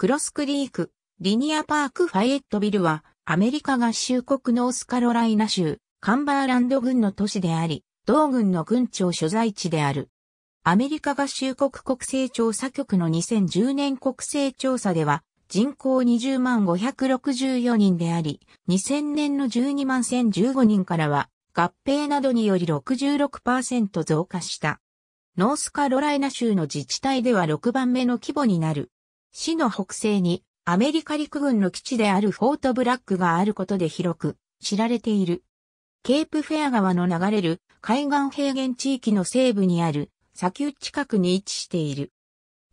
クロスクリーク、リニアパークファイエットビルは、アメリカ合衆国ノースカロライナ州、カンバーランド郡の都市であり、同郡の郡庁所在地である。アメリカ合衆国国勢調査局の2010年国勢調査では、人口20万564人であり、2000年の12万1015人からは、合併などにより66%増加した。ノースカロライナ州の自治体では6番目の規模になる。市の北西にアメリカ陸軍の基地であるフォートブラックがあることで広く知られている。ケープフェア川の流れる海岸平原地域の西部にある砂丘近くに位置している。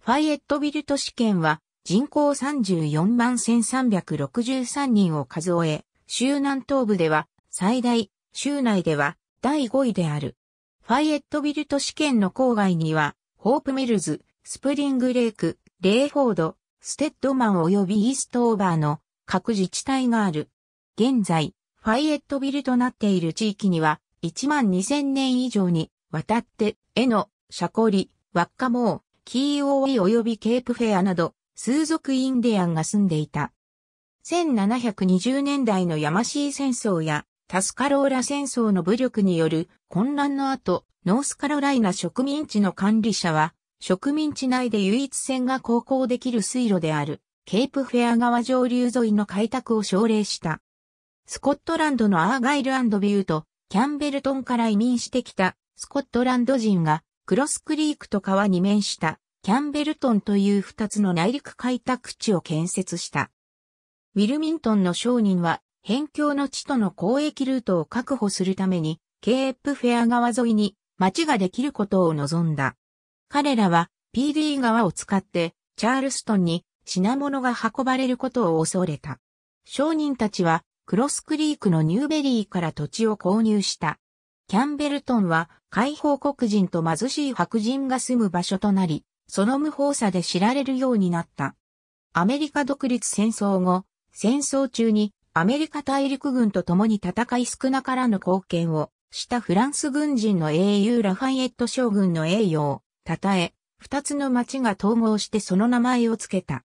ファイエットビル都市圏は人口34万1363人を数え、州南東部では最大、州内では第5位である。ファイエットビル都市圏の郊外には、ホープミルズ、スプリングレイク、レーフォード、ステッドマン及びイーストオーバーの各自治体がある。現在、ファイエットビルとなっている地域には、1万2000年以上にわたって、エノ、シャコリ、ワッカモー、キーオーイ及びケープフェアなど、数族インディアンが住んでいた。1720年代のヤマシー戦争やタスカローラ戦争の武力による混乱の後、ノースカロライナ植民地の管理者は植民地内で唯一船が航行できる水路である、ケープフェア川上流沿いの開拓を奨励した。スコットランドのアーガイルビューと、キャンベルトンから移民してきたスコットランド人が、クロスクリークと川に面したキャンベルトンという二つの内陸開拓地を建設した。ウィルミントンの商人は、辺境の地との交易ルートを確保するために、ケープフェア川沿いに町ができることを望んだ。彼らは PD 側を使ってチャールストンに品物が運ばれることを恐れた。商人たちはクロスクリークのニューベリーから土地を購入した。キャンベルトンは解放黒人と貧しい白人が住む場所となり、その無法さで知られるようになった。アメリカ独立戦争後、戦争中にアメリカ大陸軍と共に戦い少なからぬ貢献をしたフランス軍人の英雄ラファイエット将軍の栄誉をたたえ、二つの町が統合してその名前を付けた。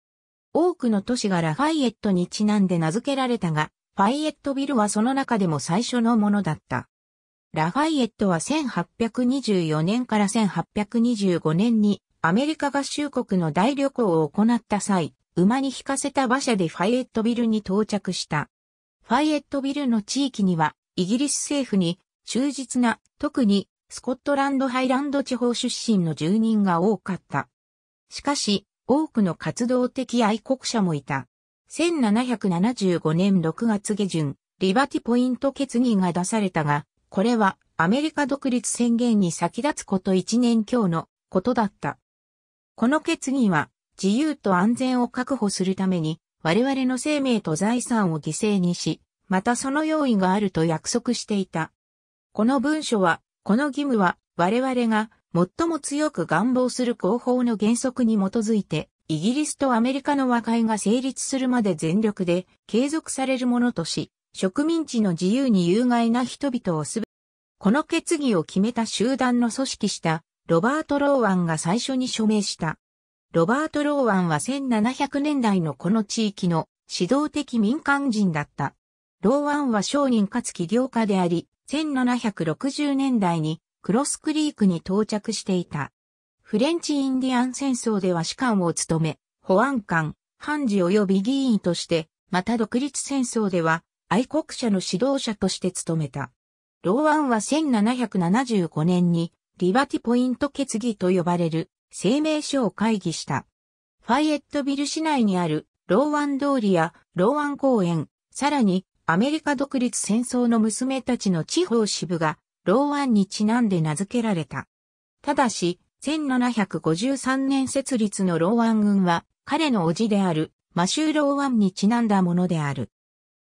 多くの都市がラファイエットにちなんで名付けられたが、ファイエットビルはその中でも最初のものだった。ラファイエットは1824年から1825年にアメリカ合衆国の大旅行を行った際、馬に引かせた馬車でファイエットビルに到着した。ファイエットビルの地域にはイギリス政府に忠実な、特にスコットランドハイランド地方出身の住人が多かった。しかし、多くの活動的愛国者もいた。1775年6月下旬、リバティポイント決議が出されたが、これはアメリカ独立宣言に先立つこと1年強のことだった。この決議は自由と安全を確保するために我々の生命と財産を犠牲にし、またその用意があると約束していた。この文書はこの義務は我々が最も強く願望する広報の原則に基づいて、イギリスとアメリカの和解が成立するまで全力で継続されるものとし、植民地の自由に有害な人々をすべ、この決議を決めた集団の組織したロバート・ローアンが最初に署名した。ロバート・ローアンは1700年代のこの地域の指導的民間人だった。ローアンは商人かつ起業家であり、1760年代にクロスクリークに到着していた。フレンチ・インディアン戦争では士官を務め、保安官、判事及び議員として、また独立戦争では愛国者の指導者として務めた。ローアンは1775年にリバティポイント決議と呼ばれる声明書を会議した。ファイエットビル市内にあるローアン通りやローアン公園、さらにアメリカ独立戦争の娘たちの地方支部が、ローアンにちなんで名付けられた。ただし、1753年設立のローアン軍は、彼の叔父である、マシュー・ローアンにちなんだものである。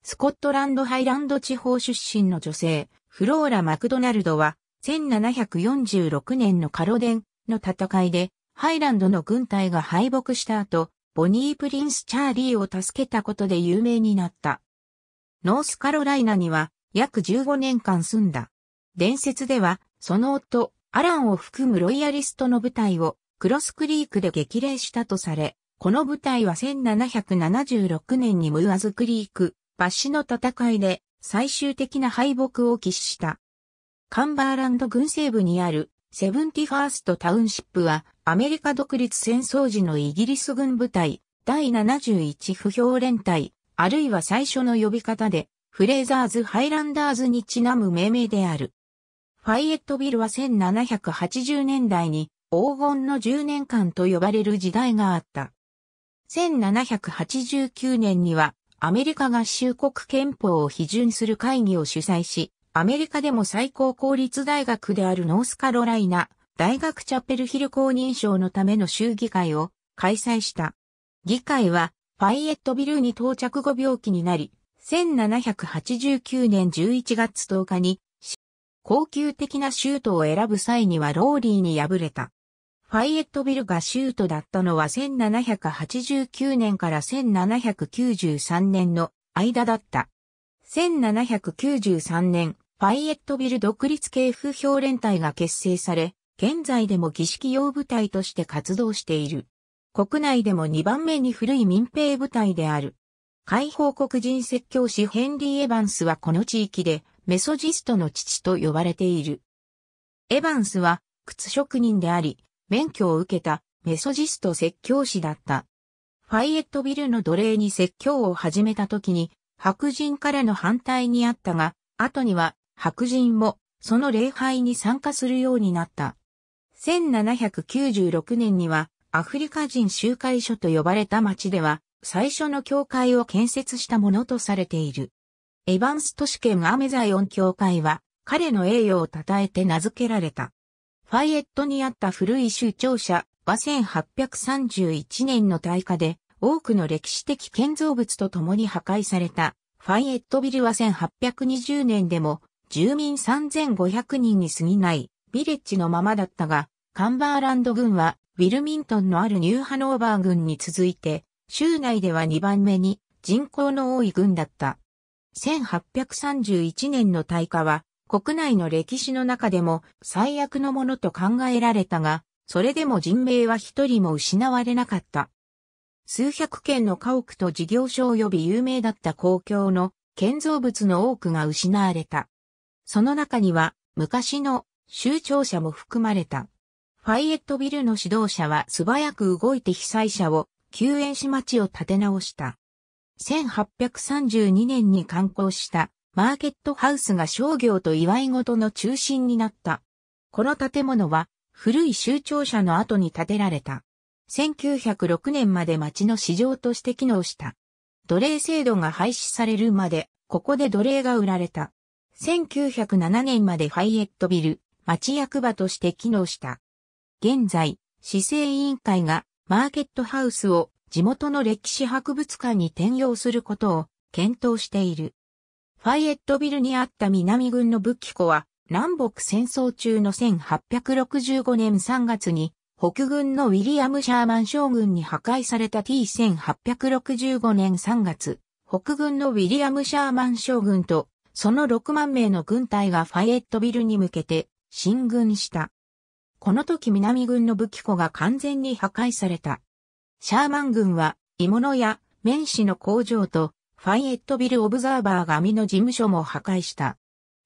スコットランドハイランド地方出身の女性、フローラ・マクドナルドは、1746年のカロデンの戦いで、ハイランドの軍隊が敗北した後、ボニー・プリンス・チャーリーを助けたことで有名になった。ノースカロライナには約15年間住んだ。伝説では、その夫、アランを含むロイヤリストの部隊をクロスクリークで激励したとされ、この部隊は1776年にムーアズクリーク、バッシの戦いで最終的な敗北を喫した。カンバーランド軍西部にあるセブンティファーストタウンシップはアメリカ独立戦争時のイギリス軍部隊第71不評連隊あるいは最初の呼び方で、フレーザーズ・ハイランダーズにちなむ命名である。ファイエットビルは1780年代に黄金の10年間と呼ばれる時代があった。1789年にはアメリカ合衆国憲法を批准する会議を主催し、アメリカでも最高公立大学であるノースカロライナ大学チャペルヒル公認賞のための衆議会を開催した。議会はファイエットビルに到着後病気になり、1789年11月10日に、高級的なシュートを選ぶ際にはローリーに敗れた。ファイエットビルがシュートだったのは1789年から1793年の間だった。1793年、ファイエットビル独立系風評連隊が結成され、現在でも儀式用部隊として活動している。国内でも2番目に古い民兵部隊である。解放国人説教師ヘンリー・エヴァンスはこの地域でメソジストの父と呼ばれている。エヴァンスは靴職人であり、免許を受けたメソジスト説教師だった。ファイエットビルの奴隷に説教を始めた時に白人からの反対にあったが、後には白人もその礼拝に参加するようになった。1796年にはアフリカ人集会所と呼ばれた町では、最初の教会を建設したものとされている。エヴァンス都市圏アメザイオン教会は、彼の栄誉を称えて名付けられた。ファイエットにあった古い州庁舎は1831年の大火で、多くの歴史的建造物と共に破壊された。ファイエットビルは1820年でも、住民3500人に過ぎない、ビレッジのままだったが、カンバーランド軍はウィルミントンのあるニューハノーバー軍に続いて、州内では2番目に人口の多い軍だった。1831年の大火は、国内の歴史の中でも最悪のものと考えられたが、それでも人命は一人も失われなかった。数百件の家屋と事業所及び有名だった公共の建造物の多くが失われた。その中には昔の州庁舎も含まれた。ファイエットビルの指導者は素早く動いて被災者を救援し町を立て直した。1832年に刊行したマーケットハウスが商業と祝い事の中心になった。この建物は古い州庁舎の後に建てられた。1906年まで町の市場として機能した。奴隷制度が廃止されるまで、ここで奴隷が売られた。1907年までファイエットビル、町役場として機能した。現在、市政委員会がマーケットハウスを地元の歴史博物館に転用することを検討している。ファイエットビルにあった南軍の武器庫は南北戦争中の1865年3月に北軍のウィリアム・シャーマン将軍に破壊された T1865 年3月、北軍のウィリアム・シャーマン将軍とその6万名の軍隊がファイエットビルに向けて進軍した。この時南軍の武器庫が完全に破壊された。シャーマン軍は、鋳物や、綿糸の工場と、ファイエットビル・オブザーバーが網の事務所も破壊した。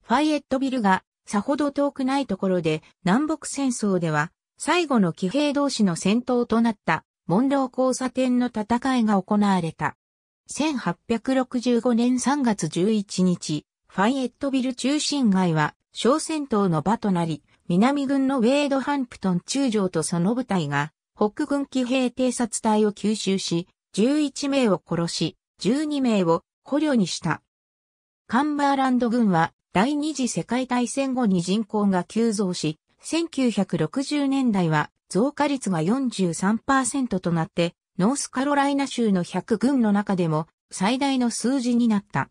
ファイエットビルが、さほど遠くないところで、南北戦争では、最後の騎兵同士の戦闘となった、モンロー交差点の戦いが行われた。1865年3月11日、ファイエットビル中心街は、小戦闘の場となり、南軍のウェードハンプトン中将とその部隊が、北軍騎兵偵察隊を吸収し、11名を殺し、12名を捕虜にした。カンバーランド軍は第二次世界大戦後に人口が急増し、1960年代は増加率が43%となって、ノースカロライナ州の100軍の中でも最大の数字になった。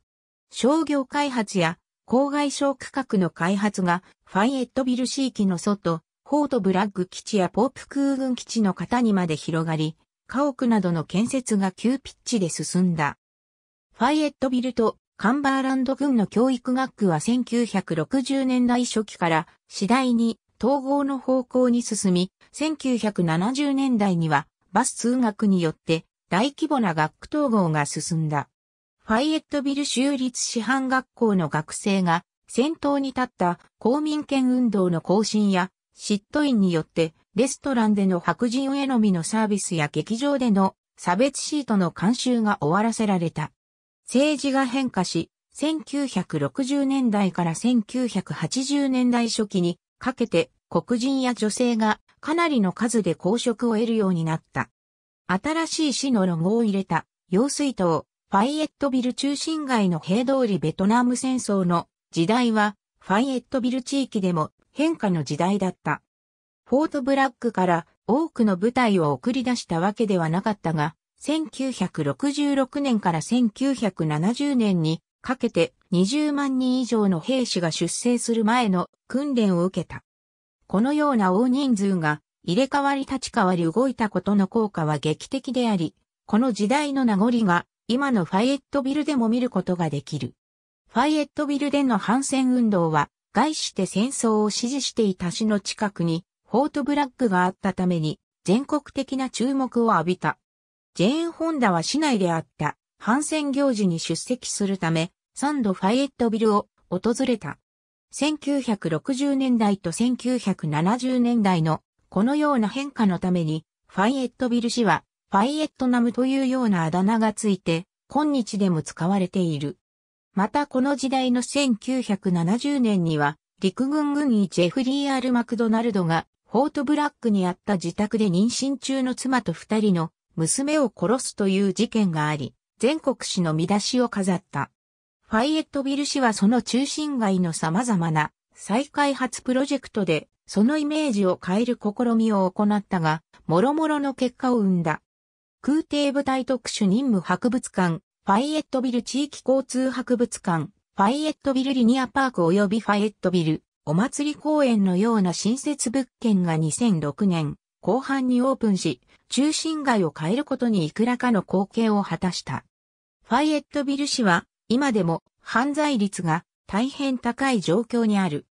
商業開発や郊外小区画の開発がファイエットビル地域の外、フォートブラッグ基地やポープ空軍基地の方にまで広がり、家屋などの建設が急ピッチで進んだ。ファイエットビルとカンバーランド軍の教育学区は1960年代初期から次第に統合の方向に進み、1970年代にはバス通学によって大規模な学区統合が進んだ。ファイエットビル州立師範学校の学生が先頭に立った公民権運動の更新や嫉妬員によってレストランでの白人へのみのサービスや劇場での差別シートの監修が終わらせられた。政治が変化し、1960年代から1980年代初期にかけて黒人や女性がかなりの数で公職を得るようになった。新しい市のロゴを入れた用水塔、ファイエットビル中心街の平通りベトナム戦争の時代はファイエットビル地域でも変化の時代だった。フォートブラックから多くの部隊を送り出したわけではなかったが、1966年から1970年にかけて20万人以上の兵士が出征する前の訓練を受けた。このような大人数が入れ替わり立ち替わり動いたことの効果は劇的であり、この時代の名残が今のファイエットビルでも見ることができる。ファイエットビルでの反戦運動は、概して戦争を支持していた市の近くに、フォートブラックがあったために、全国的な注目を浴びた。ジェーン・ホンダは市内であった反戦行事に出席するため、3度ファイエットビルを訪れた。1960年代と1970年代のこのような変化のために、ファイエットビル市はファイエットナムというようなあだ名がついて、今日でも使われている。またこの時代の1970年には、陸軍軍医ジェフリー・アル・マクドナルドが、フォートブラックにあった自宅で妊娠中の妻と二人の娘を殺すという事件があり、全国紙の見出しを飾った。ファイエットビル氏はその中心街の様々な再開発プロジェクトで、そのイメージを変える試みを行ったが、諸々の結果を生んだ。空挺部隊特殊任務博物館、ファイエットビル地域交通博物館、ファイエットビルリニアパーク及びファイエットビル、お祭り公園のような新設物件が2006年後半にオープンし、中心街を変えることにいくらかの貢献を果たした。ファイエットビル市は今でも犯罪率が大変高い状況にある。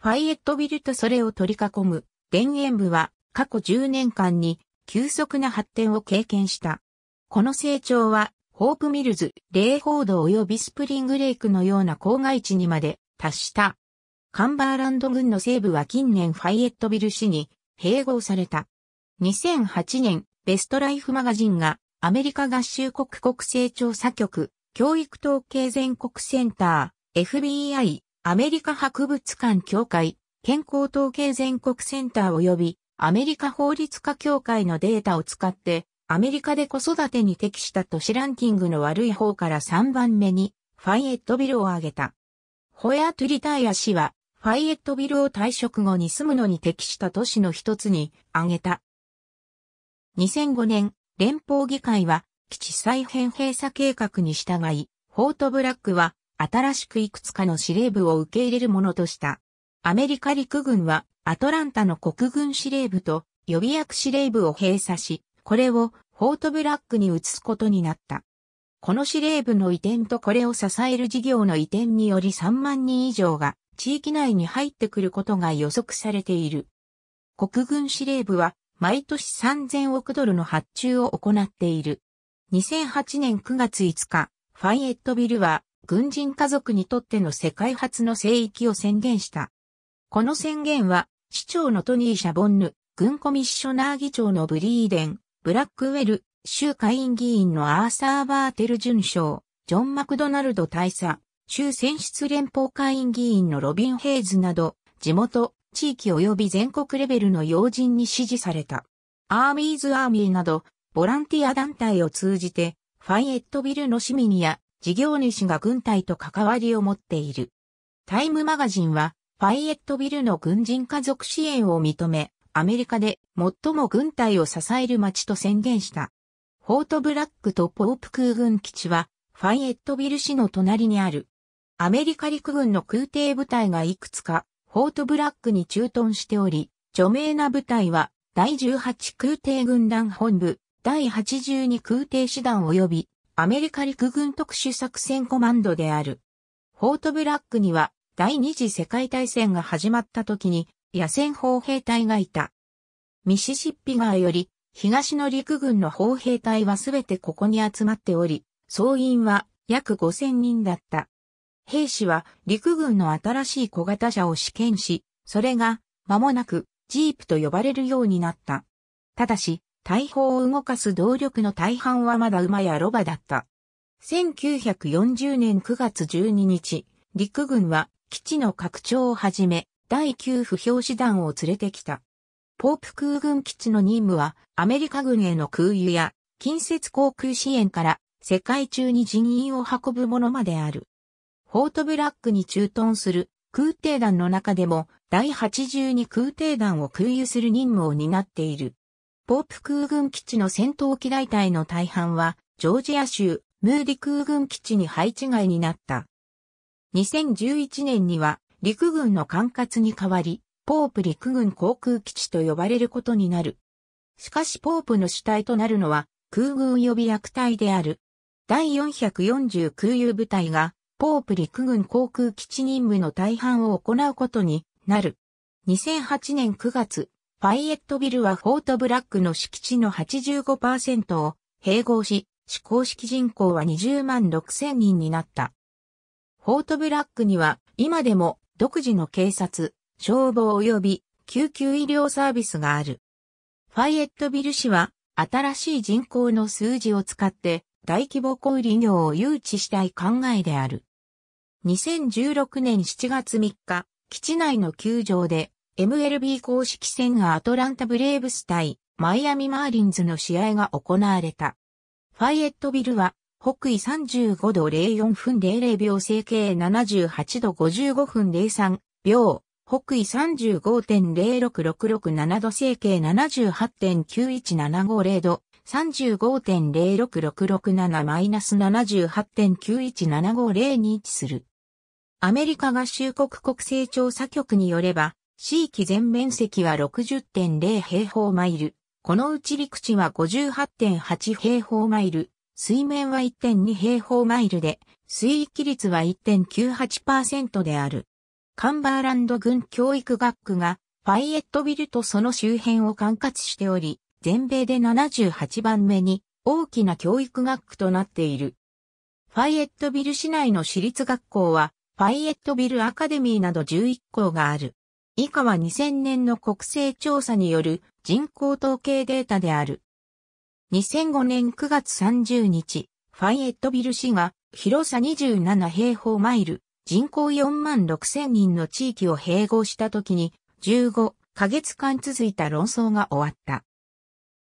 ファイエットビルとそれを取り囲む田園部は過去10年間に急速な発展を経験した。この成長は、ホープミルズ、レイフォード及びスプリングレイクのような郊外地にまで達した。カンバーランド軍の西部は近年ファイエットビル市に併合された。2008年、ベストライフマガジンがアメリカ合衆国国勢調査局、教育統計全国センター、FBI、アメリカ博物館協会、健康統計全国センター及びアメリカ法律家協会のデータを使って、アメリカで子育てに適した都市ランキングの悪い方から3番目に、ファイエットビルを挙げた。ホヤトゥリタイア氏は、ファイエットビルを退職後に住むのに適した都市の一つに挙げた。2005年、連邦議会は、基地再編閉鎖計画に従い、フォートブラックは、新しくいくつかの司令部を受け入れるものとした。アメリカ陸軍はアトランタの国軍司令部と予備役司令部を閉鎖し、これをフォートブラックに移すことになった。この司令部の移転とこれを支える事業の移転により3万人以上が地域内に入ってくることが予測されている。国軍司令部は毎年3000億ドルの発注を行っている。2008年9月5日、ファイエットビルは軍人家族にとっての世界初の聖域を宣言した。この宣言は、市長のトニー・シャボンヌ、軍コミッショナー議長のブリーデン、ブラックウェル、州下院議員のアーサー・バーテル准将、ジョン・マクドナルド大佐、州選出連邦下院議員のロビン・ヘイズなど、地元、地域及び全国レベルの要人に支持された。アーミーズ・アーミーなど、ボランティア団体を通じて、ファイエットビルの市民や事業主が軍隊と関わりを持っている。タイムマガジンは、ファイエットビルの軍人家族支援を認め、アメリカで最も軍隊を支える町と宣言した。フォートブラックとポープ空軍基地は、ファイエットビル市の隣にある。アメリカ陸軍の空挺部隊がいくつか、フォートブラックに駐屯しており、著名な部隊は、第18空挺軍団本部、第82空挺師団及び、アメリカ陸軍特殊作戦コマンドである。フォートブラックには、第二次世界大戦が始まった時に野戦砲兵隊がいた。ミシシッピ川より東の陸軍の砲兵隊はすべてここに集まっており、総員は約5000人だった。兵士は陸軍の新しい小型車を試験し、それが間もなくジープと呼ばれるようになった。ただし、大砲を動かす動力の大半はまだ馬やロバだった。1940年9月12日、陸軍は基地の拡張をはじめ、第9不評師団を連れてきた。ポープ空軍基地の任務は、アメリカ軍への空輸や、近接航空支援から、世界中に人員を運ぶものまである。フォートブラックに駐屯する空挺団の中でも、第82空挺団を空輸する任務を担っている。ポープ空軍基地の戦闘機大隊の大半は、ジョージア州、ムーディ空軍基地に配置外になった。2011年には陸軍の管轄に代わり、ポープ陸軍航空基地と呼ばれることになる。しかしポープの主体となるのは空軍予備役隊である。第440空輸部隊がポープ陸軍航空基地任務の大半を行うことになる。2008年9月、ファイエットビルはフォートブラックの敷地の85%を併合し、試行式人口は20万6 0人になった。フォートブラックには今でも独自の警察、消防及び救急医療サービスがある。ファイエットビル市は新しい人口の数字を使って大規模小売業を誘致したい考えである。2016年7月3日、基地内の球場で MLB 公式戦アトランタブレーブス対マイアミマーリンズの試合が行われた。ファイエットビルは北緯35度04分00秒整形78度55分03秒、北緯35.06667度整形78.91750度、35.06667-78.91750に位置する。アメリカ合衆国国勢調査局によれば、地域全面積は60.0平方マイル。このうち陸地は58.8平方マイル、水面は1.2平方マイルで、水域率は1.98%である。カンバーランド軍教育学区が、ファイエットビルとその周辺を管轄しており、全米で78番目に大きな教育学区となっている。ファイエットビル市内の私立学校は、ファイエットビルアカデミーなど11校がある。以下は2000年の国勢調査による人口統計データである。2005年9月30日、ファイエットビル市が広さ27平方マイル、人口4万6千人の地域を併合した時に15ヶ月間続いた論争が終わった。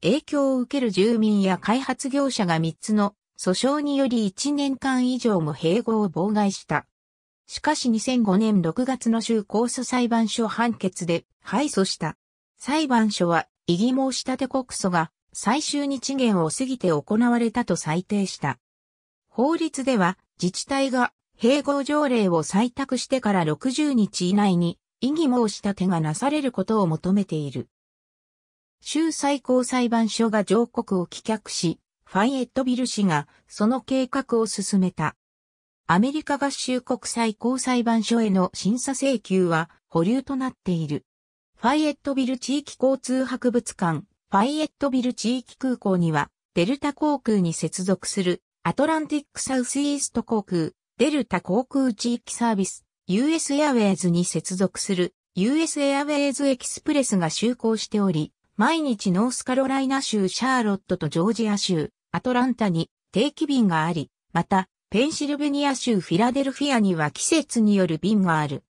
影響を受ける住民や開発業者が3つの訴訟により1年間以上も併合を妨害した。しかし2005年6月の州高訴裁判所判決で敗訴した。裁判所は異議申し立て告訴が最終日限を過ぎて行われたと裁定した。法律では自治体が併合条例を採択してから60日以内に異議申し立てがなされることを求めている。州最高裁判所が上告を棄却し、ファイエットビル氏がその計画を進めた。アメリカ合衆国最高裁判所への審査請求は保留となっている。ファイエットビル地域交通博物館ファイエットビル地域空港には、デルタ航空に接続する、アトランティックサウスイースト航空、デルタ航空地域サービス、US エアウェイズに接続する、US エアウェイズエキスプレスが就航しており、毎日ノースカロライナ州シャーロットとジョージア州、アトランタに定期便があり、また、ペンシルベニア州フィラデルフィアには季節による便がある。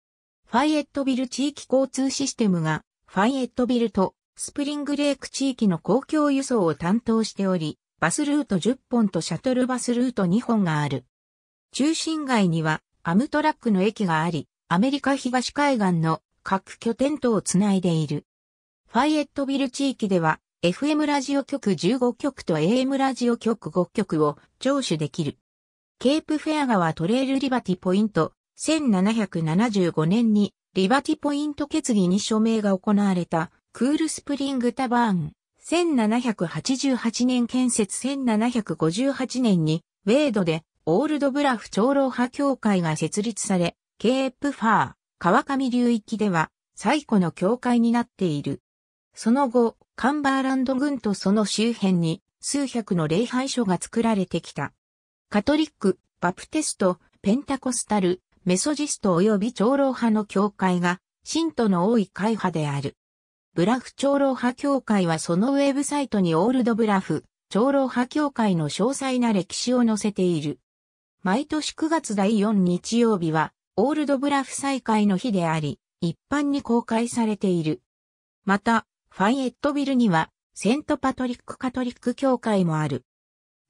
ファイエットビル地域交通システムが、ファイエットビルとスプリングレーク地域の公共輸送を担当しており、バスルート10本とシャトルバスルート2本がある。中心街にはアムトラックの駅があり、アメリカ東海岸の各拠点とをつないでいる。ファイエットビル地域では FM ラジオ局15局と AM ラジオ局5局を聴取できる。ケープフェア川トレイルリバティポイント1775年にリバティポイント決議に署名が行われたクールスプリングタバーン、1788年建設1758年に、ウェードで、オールドブラフ長老派協会が設立され、ケープファー、川上流域では、最古の教会になっている。その後、カンバーランド軍とその周辺に、数百の礼拝所が作られてきた。カトリック、バプテスト、ペンタコスタル、メソジスト及び長老派の教会が、信徒の多い会派である。ブラフ長老派協会はそのウェブサイトにオールドブラフ長老派協会の詳細な歴史を載せている。毎年9月第4日曜日はオールドブラフ再開の日であり、一般に公開されている。また、ファイエットビルにはセントパトリックカトリック協会もある。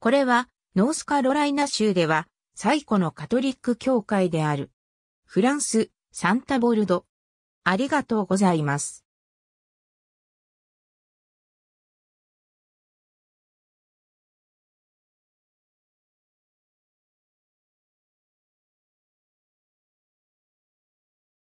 これはノースカロライナ州では最古のカトリック教会である。フランス、サンタボルド。ありがとうございます。